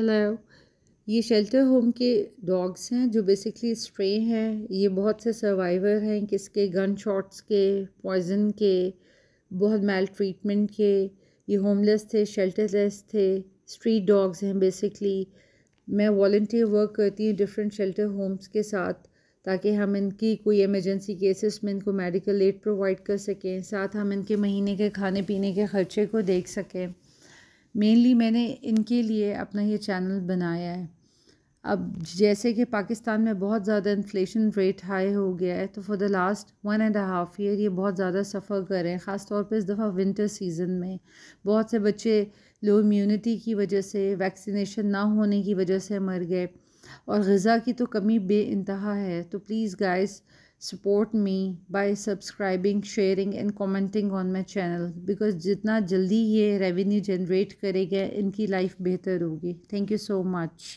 hello ये shelter home के dogs हैं जो बेसिकली स्ट्रे हैं ये बहुत से सर्वाइवर हैं किसके गन शॉट्स के पॉइजन के बहुत मेल ट्रीटमेंट के ये होमलेस थे शेल्टरलेस थे स्ट्रीट डॉग्स हैं बेसिकली मैं वॉल्टियर वर्क करती हूँ डिफरेंट शेल्टर होम्स के साथ ताकि हम इनकी कोई इमरजेंसी केसेस में इनको मेडिकल एड प्रोवाइड कर सकें साथ हम इनके महीने के खाने पीने के खर्चे को देख सकें मेनली मैंने इनके लिए अपना ये चैनल बनाया है अब जैसे कि पाकिस्तान में बहुत ज़्यादा इन्फ्लेशन रेट हाई हो गया है तो for the last one and half year ये बहुत ज़्यादा सफ़र कर रहे हैं ख़ास तौर पे इस दफ़ा विंटर सीज़न में बहुत से बच्चे लो इम्यूनिटी की वजह से वैक्सीनेशन ना होने की वजह से मर गए और ग़ज़ा की तो कमी बे इंतहा है तो please guys support me by subscribing sharing and commenting on my channel because जितना जल्दी ये रेवेन्यू जनरेट करेगा इनकी लाइफ बेहतर होगी थैंक यू सो मच